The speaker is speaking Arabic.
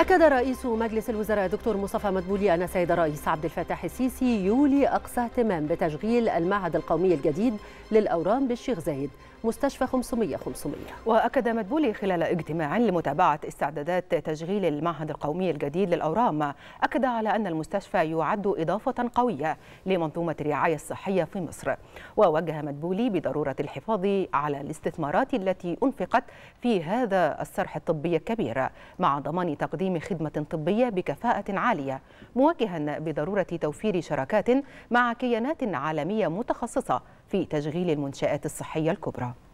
أكد رئيس مجلس الوزراء دكتور مصطفى مدبولي أن سيد الرئيس عبد الفتاح السيسي يولي أقصى اهتمام بتشغيل المعهد القومي الجديد للأورام بالشيخ زايد مستشفى 500 500 وأكد مدبولي خلال اجتماع لمتابعة استعدادات تشغيل المعهد القومي الجديد للأورام أكد على أن المستشفى يعد إضافة قوية لمنظومة الرعاية الصحية في مصر ووجه مدبولي بضرورة الحفاظ على الاستثمارات التي أنفقت في هذا الصرح الطبي الكبير مع ضمان تقديم تقديم خدمة طبية بكفاءة عالية مواجها بضرورة توفير شراكات مع كيانات عالمية متخصصة في تشغيل المنشآت الصحية الكبرى